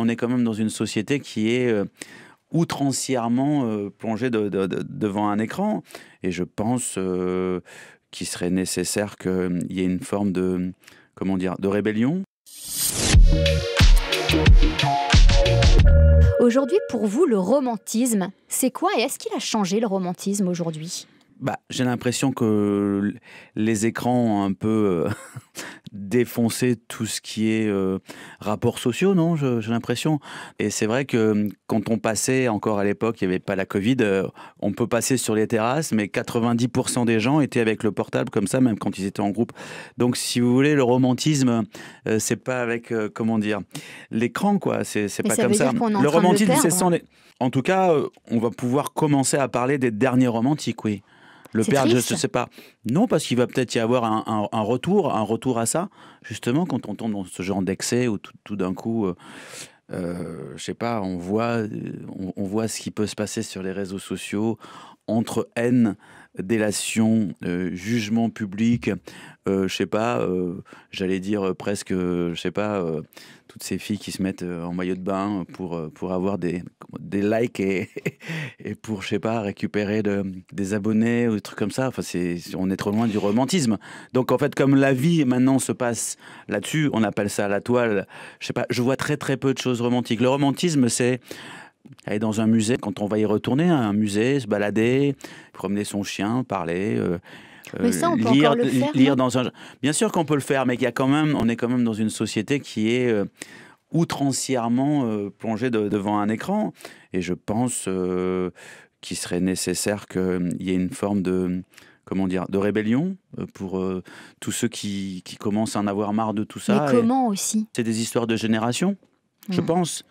On est quand même dans une société qui est euh, outrancièrement euh, plongée devant un écran. Et je pense euh, qu'il serait nécessaire qu'il y ait une forme de, comment dire, de rébellion. Aujourd'hui, pour vous, le romantisme, c'est quoi et est-ce qu'il a changé le romantisme aujourd'hui bah, J'ai l'impression que les écrans ont un peu euh, défoncé tout ce qui est euh, rapports sociaux, non J'ai l'impression. Et c'est vrai que euh, quand on passait, encore à l'époque, il n'y avait pas la Covid, on peut passer sur les terrasses, mais 90% des gens étaient avec le portable comme ça, même quand ils étaient en groupe. Donc, si vous voulez, le romantisme, c'est pas avec, comment dire, l'écran, quoi. C'est pas comme ça. Le romantisme, c'est sans les... En tout cas, on va pouvoir commencer à parler des derniers romantiques, oui le père, je ne sais pas. Non, parce qu'il va peut-être y avoir un, retour, un retour à ça, justement, quand on tombe dans ce genre d'excès où tout, d'un coup. Euh, euh, je ne sais pas, on voit, euh, on, voit ce qui peut se passer sur les réseaux sociaux entre haine, délation, jugement public, Je ne sais pas, j'allais dire presque, je ne sais pas, toutes ces filles qui se mettent en maillot de bain pour, pour avoir des, des likes et, pour, je sais pas, récupérer des abonnés ou des trucs comme ça. Enfin, c'est, on est trop loin du romantisme. Donc, en fait, comme la vie maintenant se passe là-dessus, on appelle ça la toile. Je sais pas, je vois très très peu de choses romantiques. Le romantisme, c'est aller dans un musée quand on va y retourner, un musée, se balader, promener son chien, parler. Euh, euh, lire, lire dans un. Bien sûr qu'on peut le faire, mais il y a quand même, on est quand même dans une société qui est euh, outrancièrement euh, plongé devant un écran. Et je pense euh, qu'il serait nécessaire qu'il euh, y ait une forme de comment dire, de rébellion pour tous ceux qui, commencent à en avoir marre de tout ça. et comment aussi C'est des histoires de génération, je hmm. pense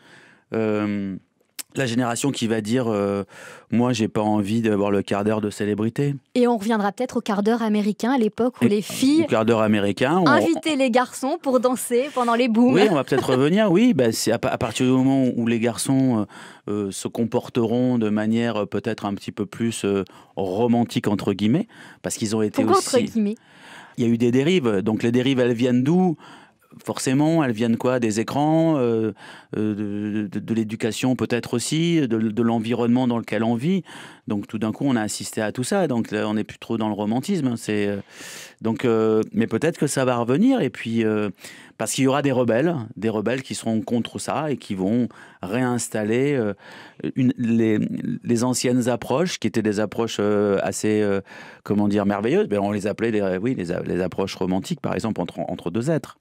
la génération qui va dire euh, moi j'ai pas envie d'avoir le quart d'heure de célébrité. Et on reviendra peut-être au quart d'heure américain à l'époque où les filles d'heure américain les garçons pour danser pendant les booms. Oui, on va peut-être revenir. Oui, ben, c'est à, partir du moment où les garçons euh, euh, se comporteront de manière peut-être un petit peu plus romantique entre guillemets parce qu'ils ont été aussi entre guillemets il y a eu des dérives. Donc les dérives, elles viennent d'où forcément, elles viennent quoi Des écrans, euh, euh, de, l'éducation peut-être aussi, de, l'environnement dans lequel on vit. Donc tout d'un coup, on a assisté à tout ça. Donc on n'est plus trop dans le romantisme. Hein. Euh, mais peut-être que ça va revenir. Et puis parce qu'il y aura des rebelles, des rebelles qui seront contre ça et qui vont réinstaller les, anciennes approches qui étaient des approches assez, comment dire, merveilleuses. Mais ben, on les appelait, les, oui, les, approches romantiques, par exemple, entre deux êtres.